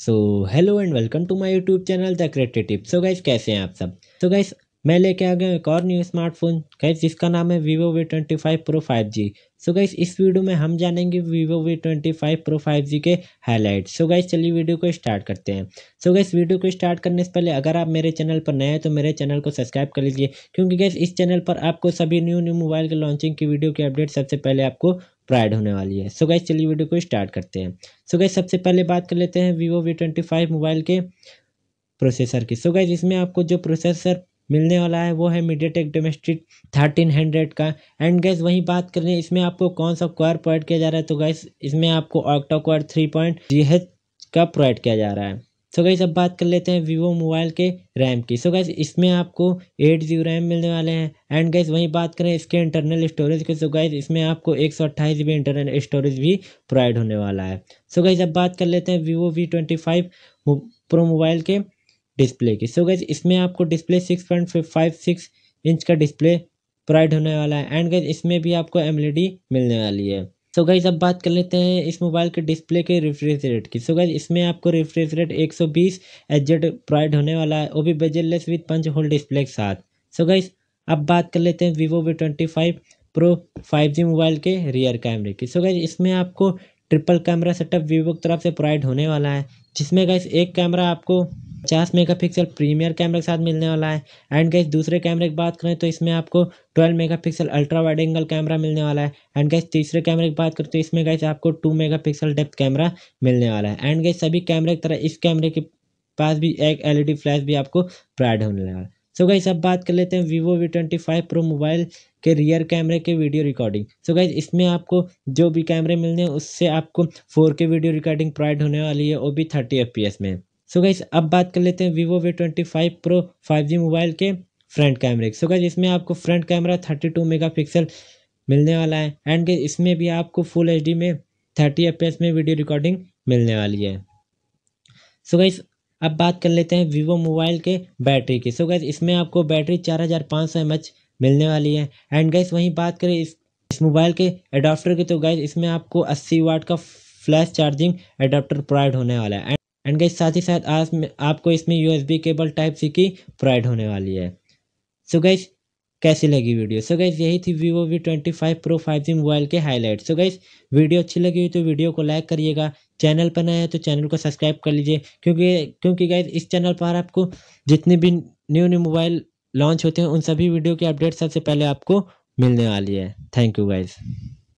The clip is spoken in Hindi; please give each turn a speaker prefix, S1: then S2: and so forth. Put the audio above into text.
S1: so hello and welcome to my YouTube channel the creative tip so guys कैसे हैं आप सब सो so गाइज मैं लेके आ गया एक और न्यू स्मार्टफोन गाइज जिसका नाम है Vivo V twenty five pro five G so guys इस वीडियो में हम जानेंगे Vivo V twenty five pro five G के हाईलाइट सो गाइज चलिए वीडियो को स्टार्ट करते हैं सो so गाइज वीडियो को स्टार्ट करने से पहले अगर आप मेरे चैनल पर नए हैं तो मेरे चैनल को सब्सक्राइब कर लीजिए क्योंकि गाइज इस चैनल पर आपको सभी न्यू न्यू मोबाइल के लॉन्चिंग की वीडियो की अपडेट सबसे पहले आपको प्राइड होने वाली है सो गैस चलिए वीडियो को स्टार्ट करते हैं सो गैस सबसे पहले बात कर लेते हैं Vivo V twenty five mobile के प्रोसेसर की सो गैस इसमें आपको जो प्रोसेसर मिलने वाला है वो है MediaTek Dimensity thirteen hundred का एंड गैस वहीं बात कर रहे हैं इसमें आपको कौन सा क्वार प्रोवाइड किया जा रहा है तो गैस इसमें आपको octa core three point G H का प्रोवाइड किया जा रहा है सो गई अब बात कर लेते हैं वीवो मोबाइल के रैम की सो गैस इसमें आपको एट जी रैम मिलने वाले हैं एंड गैस वहीं बात करें इसके इंटरनल स्टोरेज के सो गैस इसमें आपको एक सौ अट्ठाईस जी बी इंटरनल स्टोरेज भी प्रोवाइड होने वाला है सो गई अब बात कर लेते हैं Vivo V twenty five pro mobile के डिस्प्ले की सो गैस इसमें आपको display six point five six inch का डिस्प्ले प्रोवाइड होने वाला है एंड गैस इसमें भी आपको एम e मिलने वाली है सो गाइज अब बात कर लेते हैं इस मोबाइल के डिस्प्ले के रिफ्रेश रेट की सो गाइज इसमें आपको रिफ्रेश रेट 120 सौ बीस प्रोवाइड होने वाला है वो भी bezelless with punch hole display के साथ सो गाइज अब बात कर लेते हैं Vivo V twenty five pro five G mobile के रियर कैमरे की सो गाइज इसमें आपको ट्रिपल कैमरा सेटअप वीवो की तरफ से प्रोवाइड होने वाला है जिसमें गाइज एक कैमरा आपको पचास मेगापिक्सल प्रीमियर कैमरे के साथ मिलने वाला है एंड गैस दूसरे कैमरे की बात करें तो इसमें आपको 12 megapixel ultra wide angle camera मिलने वाला है एंड गैस तीसरे कैमरे की बात करें तो इसमें गैस आपको 2 मेगापिक्सल डेप्थ कैमरा मिलने वाला है एंड गैस सभी कैमरे की तरह इस कैमरे के पास भी एक एल फ्लैश e भी आपको प्राइड होने वाला है सो गई अब बात कर लेते हैं Vivo V twenty five pro mobile के रियर कैमरे के वीडियो रिकॉर्डिंग सो गई इसमें आपको जो भी कैमरे मिलने हैं उससे आपको फोर के वीडियो रिकॉर्डिंग प्रोवाइड होने वाली है वो भी थर्टी एफ में सो गई अब बात कर लेते हैं Vivo V twenty five pro five G mobile के फ्रंट कैमरे सो गाइज इसमें आपको front camera thirty two mega pixel मिलने वाला है एंड इसमें भी आपको फुल एच डी में थर्टी एफ में वीडियो रिकॉर्डिंग मिलने वाली है सो गई अब बात कर लेते हैं वीवो मोबाइल के बैटरी की सो so इसमें आपको बैटरी चार हज़ार पाँच सौ एम एच मिलने वाली है एंड गाइज वहीं बात करें इस इस मोबाइल के एडाप्टर की तो गाइज इसमें आपको अस्सी वाट का फ्लैश चार्जिंग एडाप्टर प्रोवाइड होने वाला है एंड गई साथ ही साथ आज आपको इसमें यू केबल टाइप सी की प्रोवाइड होने वाली है सो गई कैसी लगी वीडियो सो गई यही थी Vivo V twenty five pro five G mobile के हाईलाइट सो गई वीडियो अच्छी लगी हुई तो वीडियो को लाइक करिएगा चैनल पर नया है तो चैनल को सब्सक्राइब कर लीजिए क्योंकि क्योंकि गई इस चैनल पर आपको जितने भी न्यू न्यू मोबाइल लॉन्च होते हैं उन सभी वीडियो की अपडेट सबसे पहले आपको मिलने वाली है थैंक यू गाइज़